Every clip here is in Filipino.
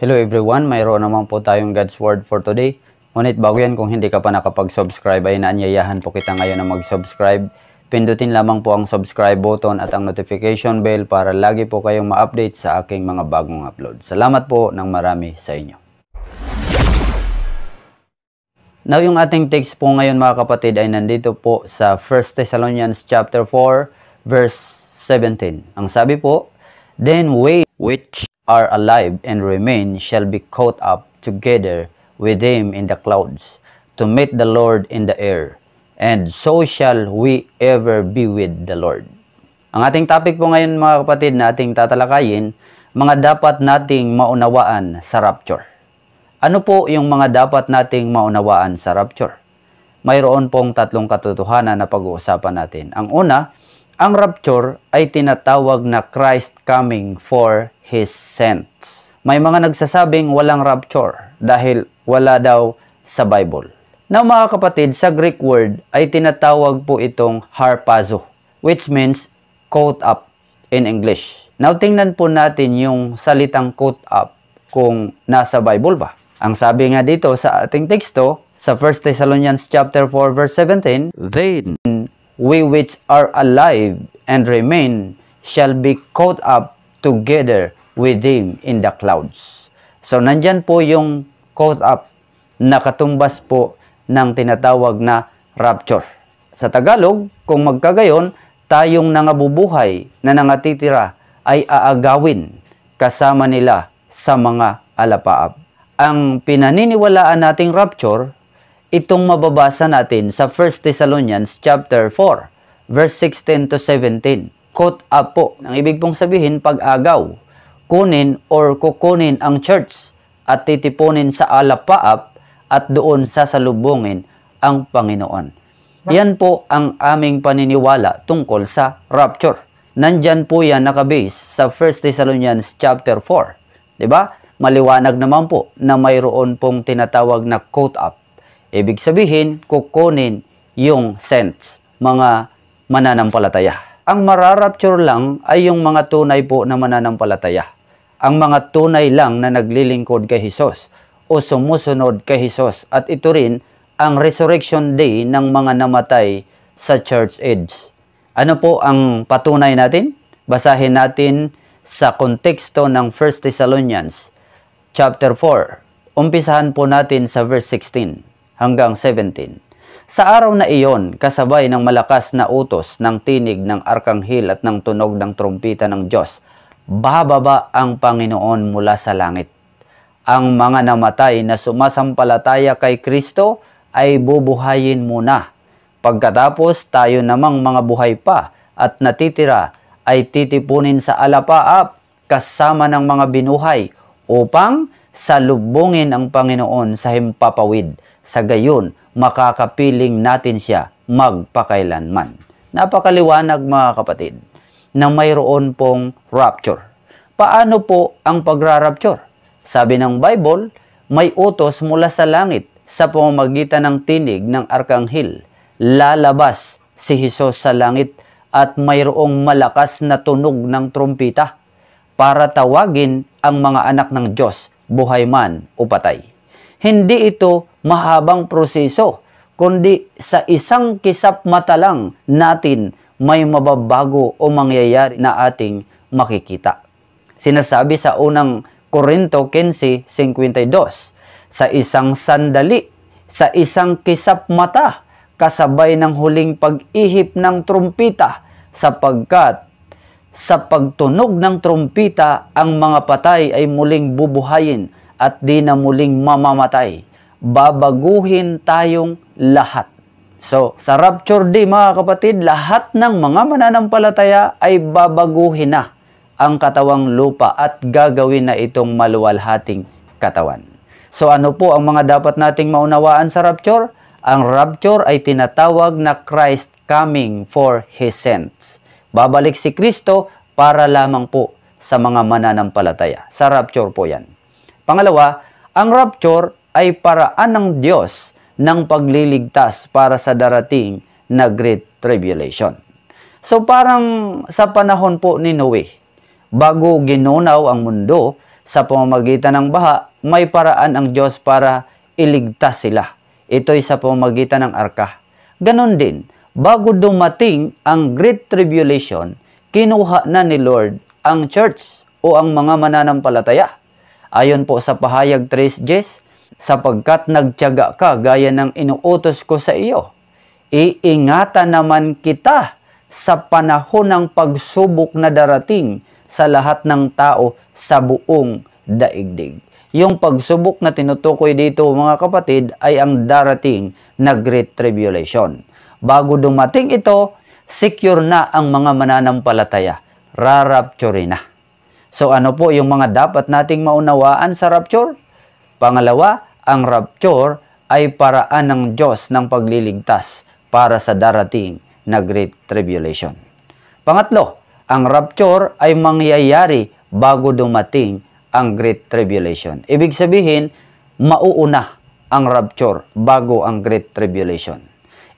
Hello everyone, mayroon naman po tayong God's Word for today. Ngunit bago yan, kung hindi ka pa nakapag-subscribe ay naanyayahan po kita ngayon na mag-subscribe. Pindutin lamang po ang subscribe button at ang notification bell para lagi po kayong ma-update sa aking mga bagong upload. Salamat po ng marami sa inyo. Now yung ating text po ngayon mga kapatid ay nandito po sa 1 Thessalonians chapter 4 verse 17. Ang sabi po, Then wait which are alive and remain shall be caught up together with him in the clouds, to meet the Lord in the air. And so shall we ever be with the Lord. Ang ating topic po ngayon mga kapatid na ating tatalakayin, mga dapat nating maunawaan sa rapture. Ano po yung mga dapat nating maunawaan sa rapture? Mayroon pong tatlong katotohanan na pag-uusapan natin. Ang una, ang rapture ay tinatawag na Christ coming for His sense. May mga nagsasabing walang rapture dahil wala daw sa Bible. Now mga kapatid, sa Greek word ay tinatawag po itong harpazo which means caught up in English. Now tingnan po natin yung salitang caught up kung nasa Bible ba. Ang sabi nga dito sa ating teksto sa 1 Thessalonians chapter 4 verse 17, then we which are alive and remain shall be caught up together with him in the clouds. So, nandyan po yung caught up na katumbas po ng tinatawag na rapture. Sa Tagalog, kung magkagayon, tayong nangabubuhay na nangatitira ay aagawin kasama nila sa mga alapaap. Ang pinaniniwalaan nating rapture, itong mababasa natin sa 1 Thessalonians chapter 4, verse 16 to 17 caught up po. Ang ibig pong sabihin, pag-agaw, kunin or kukunin ang church at titipunin sa alapaap at doon sasalubungin ang Panginoon. Yan po ang aming paniniwala tungkol sa rapture. Nandyan po yan nakabase sa 1 Thessalonians chapter 4. 'Di ba? Maliwanag naman po na mayroon pong tinatawag na caught up. Ibig sabihin, kukunin yung sense, mga mananampalataya. Ang mararapture lang ay yung mga tunay po na mananampalataya. Ang mga tunay lang na naglilingkod kay Hesus o sumusunod kay Hesus at ito rin ang resurrection day ng mga namatay sa church age. Ano po ang patunay natin? Basahin natin sa konteksto ng 1 Thessalonians chapter 4. Umpisahan po natin sa verse 16 hanggang 17. Sa araw na iyon, kasabay ng malakas na utos ng tinig ng arkanghel at ng tunog ng trumpeta ng Diyos, bababa ang Panginoon mula sa langit. Ang mga namatay na sumasampalataya kay Kristo ay bubuhayin muna. Pagkatapos tayo namang mga buhay pa at natitira ay titipunin sa alapaap kasama ng mga binuhay upang salubungin ang Panginoon sa himpapawid sa gayon, makakapiling natin siya magpakailanman. Napakaliwanag mga kapatid na mayroon pong rapture. Paano po ang pagrarapture? Sabi ng Bible, may utos mula sa langit sa pamamagitan ng tinig ng arkanghel. Lalabas si Hesus sa langit at mayroong malakas na tunog ng trumpita para tawagin ang mga anak ng Diyos, buhay man o patay. Hindi ito mahabang proseso, kundi sa isang kisap mata lang natin may mababago o mangyayari na ating makikita. Sinasabi sa unang Korinto 15.52, sa isang sandali, sa isang kisap mata, kasabay ng huling pag-ihip ng trumpita, sapagkat sa pagtunog ng trumpita, ang mga patay ay muling bubuhayin at di na muling mamamatay babaguhin tayong lahat. So, sa rapture din mga kapatid, lahat ng mga mananampalataya ay babaguhin na ang katawang lupa at gagawin na itong maluwalhating katawan. So ano po ang mga dapat nating maunawaan sa rapture? Ang rapture ay tinatawag na Christ coming for His saints. Babalik si Kristo para lamang po sa mga mananampalataya. Sa rapture po yan. Pangalawa, ang rapture ay paraan ng Diyos ng pagliligtas para sa darating na Great Tribulation. So parang sa panahon po ni Noe, bago ginunaw ang mundo sa pamamagitan ng baha, may paraan ang Diyos para iligtas sila. Ito'y sa pamamagitan ng arka. Ganon din, bago dumating ang Great Tribulation, kinuha na ni Lord ang church o ang mga mananampalataya. Ayon po sa pahayag Jesus, sapagkat nagtiyaga ka gaya ng inuutos ko sa iyo. Iingatan naman kita sa panahon ng pagsubok na darating sa lahat ng tao sa buong daigdig. Yung pagsubok na tinutukoy dito mga kapatid ay ang darating na Great Tribulation. Bago dumating ito, secure na ang mga mananampalataya. Rarapture na. So ano po yung mga dapat nating maunawaan sa rapture? Pangalawa, ang rapture ay paraan ng Diyos ng pagliligtas para sa darating na Great Tribulation. Pangatlo, ang rapture ay mangyayari bago dumating ang Great Tribulation. Ibig sabihin, mauuna ang rapture bago ang Great Tribulation.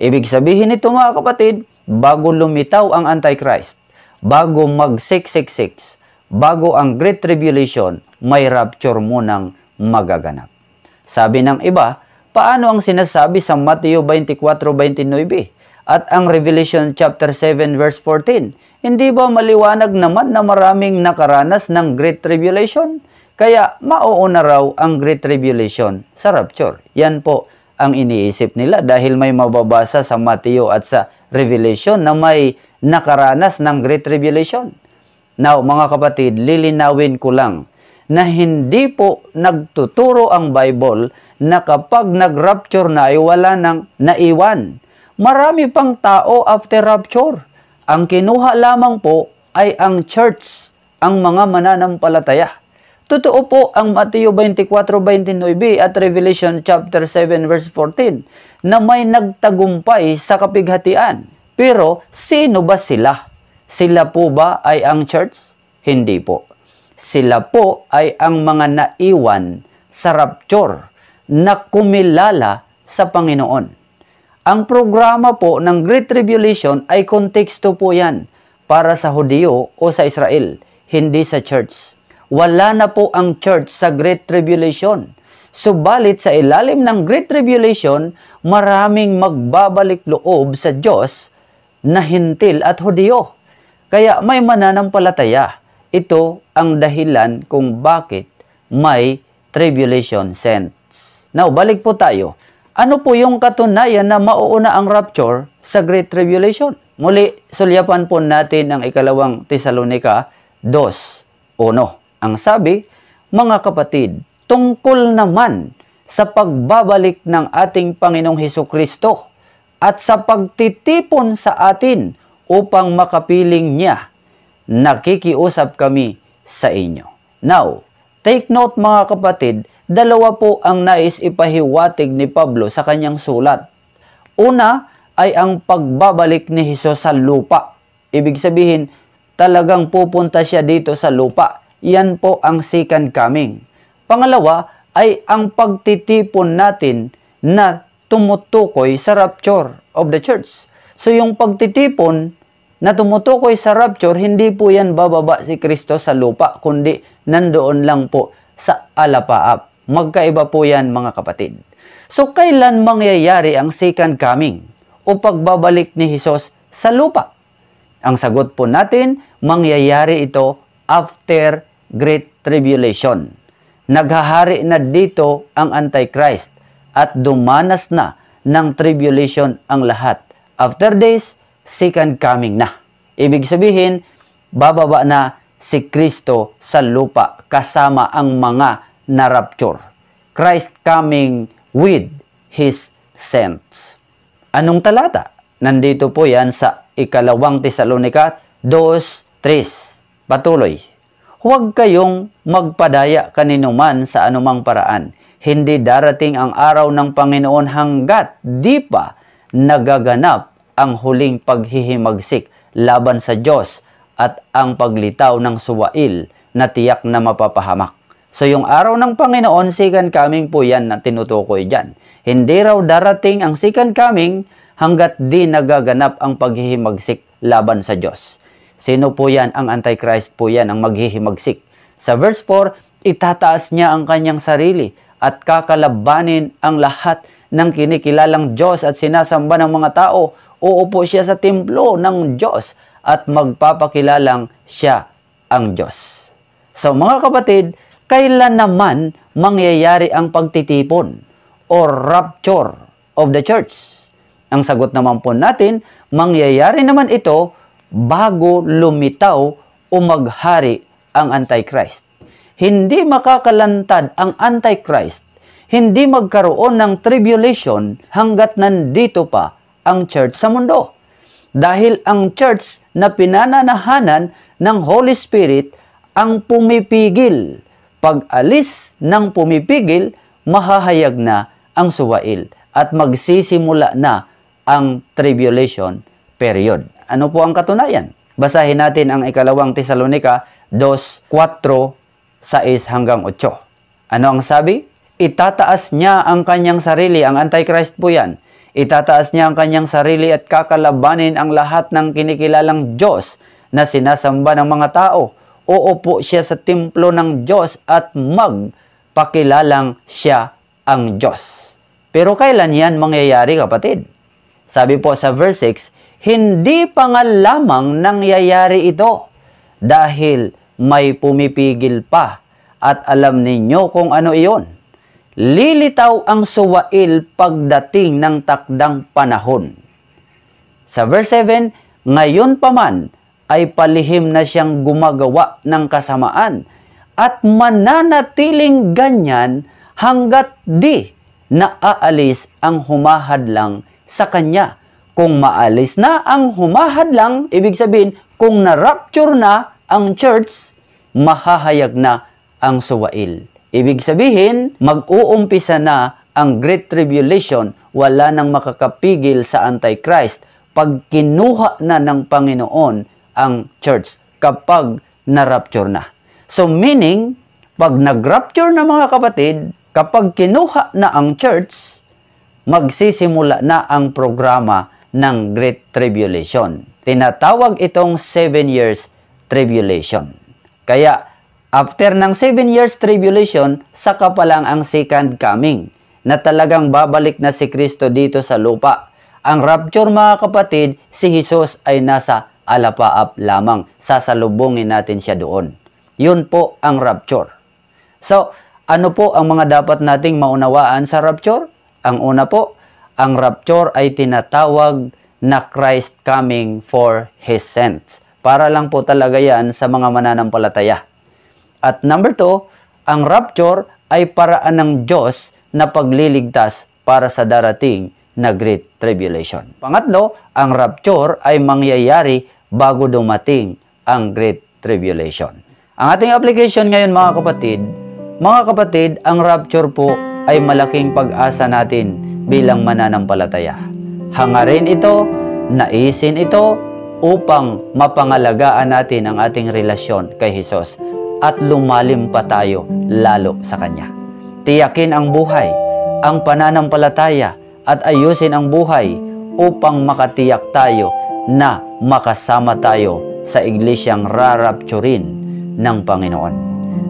Ibig sabihin nito mga kapatid, bago lumitaw ang Antichrist, bago mag 666, bago ang Great Tribulation, may rapture munang magaganap. Sabi ng iba, paano ang sinasabi sa Mateo 24:29 at ang Revelation chapter 7 verse 14? Hindi ba maliwanag naman na maraming nakaranas ng Great Tribulation? Kaya mauuna raw ang Great Tribulation sa rapture. Yan po ang iniisip nila dahil may mababasa sa Mateo at sa Revelation na may nakaranas ng Great Tribulation. Now, mga kapatid, lilinawin ko lang na hindi po nagtuturo ang Bible na kapag nag-rapture na ay wala nang naiwan. Marami pang tao after rapture. Ang kinuha lamang po ay ang church, ang mga mananampalataya. Totoo po ang Mateo 24:29 at Revelation chapter 7 verse 14 na may nagtagumpay sa kapighatian. Pero sino ba sila? Sila po ba ay ang church? Hindi po. Sila po ay ang mga naiwan sa rapture na kumilala sa Panginoon. Ang programa po ng Great Tribulation ay konteksto po yan para sa Hudyo o sa Israel, hindi sa church. Wala na po ang church sa Great Tribulation. Subalit sa ilalim ng Great Tribulation, maraming magbabalik loob sa Diyos na hintil at Hudyo. Kaya may mananampalataya ito ang dahilan kung bakit may tribulation sense. Now, balik po tayo. Ano po yung katunayan na mauuna ang rapture sa Great Tribulation? Muli, sulyapan po natin ang ikalawang Tesalonica 2.1. Ang sabi, mga kapatid, tungkol naman sa pagbabalik ng ating Panginoong Heso Kristo at sa pagtitipon sa atin upang makapiling niya nakikiusap kami sa inyo. Now, take note mga kapatid, dalawa po ang nais ipahiwatig ni Pablo sa kanyang sulat. Una ay ang pagbabalik ni Hesus sa lupa. Ibig sabihin, talagang pupunta siya dito sa lupa. Yan po ang second coming. Pangalawa ay ang pagtitipon natin na tumutukoy sa rapture of the church. So yung pagtitipon na tumutukoy sa rapture, hindi po yan bababa si Kristo sa lupa, kundi nandoon lang po sa alapaap. Magkaiba po yan mga kapatid. So kailan mangyayari ang second coming o pagbabalik ni Jesus sa lupa? Ang sagot po natin, mangyayari ito after Great Tribulation. Naghahari na dito ang Antichrist at dumanas na ng tribulation ang lahat. After this, second coming na. Ibig sabihin, bababa na si Kristo sa lupa kasama ang mga na-rapture. Christ coming with His saints. Anong talata? Nandito po yan sa ikalawang Tesalonika 2.3. Patuloy. Huwag kayong magpadaya kaninuman sa anumang paraan. Hindi darating ang araw ng Panginoon hanggat di pa nagaganap ang huling paghihimagsik laban sa Diyos at ang paglitaw ng suwail na tiyak na mapapahamak. So yung araw ng Panginoon, second coming po yan na tinutukoy dyan. Hindi raw darating ang second coming hanggat di nagaganap ang paghihimagsik laban sa Diyos. Sino po yan? Ang Antichrist po yan, ang maghihimagsik. Sa verse 4, itataas niya ang kanyang sarili at kakalabanin ang lahat ng kinikilalang Diyos at sinasamba ng mga tao uupo siya sa templo ng Diyos at magpapakilalang siya ang Diyos. So mga kapatid, kailan naman mangyayari ang pagtitipon or rapture of the church? Ang sagot naman po natin, mangyayari naman ito bago lumitaw o maghari ang Antichrist. Hindi makakalantad ang Antichrist, hindi magkaroon ng tribulation hanggat nandito pa ang church sa mundo. Dahil ang church na pinananahanan ng Holy Spirit ang pumipigil. Pag alis ng pumipigil, mahahayag na ang suwail at magsisimula na ang tribulation period. Ano po ang katunayan? Basahin natin ang ikalawang Tesalonika 2:4 6 hanggang 8. Ano ang sabi? Itataas niya ang kanyang sarili, ang Antichrist po yan, Itataas niya ang kanyang sarili at kakalabanin ang lahat ng kinikilalang Diyos na sinasamba ng mga tao. Uupo siya sa templo ng Diyos at magpakilalang siya ang Diyos. Pero kailan yan mangyayari kapatid? Sabi po sa verse 6, hindi pa nga lamang nangyayari ito dahil may pumipigil pa at alam ninyo kung ano iyon lilitaw ang suwail pagdating ng takdang panahon. Sa verse 7, ngayon pa man ay palihim na siyang gumagawa ng kasamaan at mananatiling ganyan hanggat di naaalis ang humahadlang sa kanya. Kung maalis na ang humahadlang, ibig sabihin kung na-rapture na ang church, mahahayag na ang suwail. Ibig sabihin, mag-uumpisa na ang Great Tribulation, wala nang makakapigil sa Antichrist pag kinuha na ng Panginoon ang church kapag na-rapture na. So meaning, pag nag-rapture na mga kapatid, kapag kinuha na ang church, magsisimula na ang programa ng Great Tribulation. Tinatawag itong 7 years tribulation. Kaya After ng 7 years tribulation, saka pa lang ang second coming na talagang babalik na si Kristo dito sa lupa. Ang rapture mga kapatid, si Jesus ay nasa alapaap lamang. Sasalubungin natin siya doon. Yun po ang rapture. So, ano po ang mga dapat nating maunawaan sa rapture? Ang una po, ang rapture ay tinatawag na Christ coming for His saints. Para lang po talaga yan sa mga mananampalataya. At number 2, ang rapture ay paraan ng Diyos na pagliligtas para sa darating na Great Tribulation. Pangatlo, ang rapture ay mangyayari bago dumating ang Great Tribulation. Ang ating application ngayon mga kapatid, mga kapatid, ang rapture po ay malaking pag-asa natin bilang mananampalataya. Hangarin ito, naisin ito, upang mapangalagaan natin ang ating relasyon kay Jesus at lumalim pa tayo lalo sa Kanya. Tiyakin ang buhay, ang pananampalataya at ayusin ang buhay upang makatiyak tayo na makasama tayo sa iglesyang rarapturin ng Panginoon.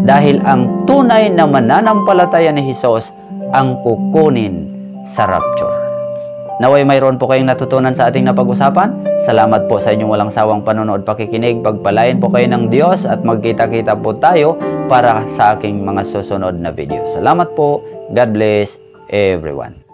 Dahil ang tunay na mananampalataya ni Hesus ang kukunin sa rapture. Naway mayroon po kayong natutunan sa ating napag-usapan. Salamat po sa inyong walang sawang panonood, pakikinig, pagpalain po kayo ng Diyos at magkita-kita po tayo para sa aking mga susunod na video. Salamat po. God bless everyone.